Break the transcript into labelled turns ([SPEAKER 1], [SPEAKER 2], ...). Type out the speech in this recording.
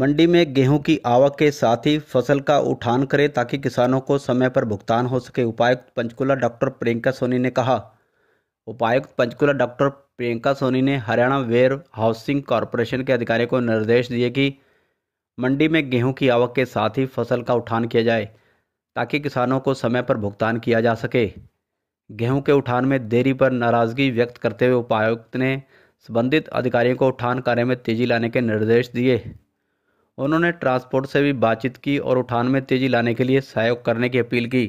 [SPEAKER 1] मंडी में गेहूं की आवक के साथ ही फसल का उठान करें ताकि किसानों को समय पर भुगतान हो सके उपायुक्त पंचकुला डॉक्टर प्रियंका सोनी ने कहा उपायुक्त पंचकुला डॉक्टर प्रियंका सोनी ने हरियाणा वेयर हाउसिंग कॉरपोरेशन के अधिकारियों को निर्देश दिए कि मंडी में गेहूं की आवक के साथ ही फसल का उठान किया जाए ताकि किसानों को समय पर भुगतान किया जा सके गेहूं के उठान में देरी पर नाराज़गी व्यक्त करते हुए उपायुक्त ने संबंधित अधिकारियों को उठान कार्य में तेजी लाने के निर्देश दिए उन्होंने ट्रांसपोर्ट से भी बातचीत की और उठान में तेजी लाने के लिए सहयोग करने की
[SPEAKER 2] अपील की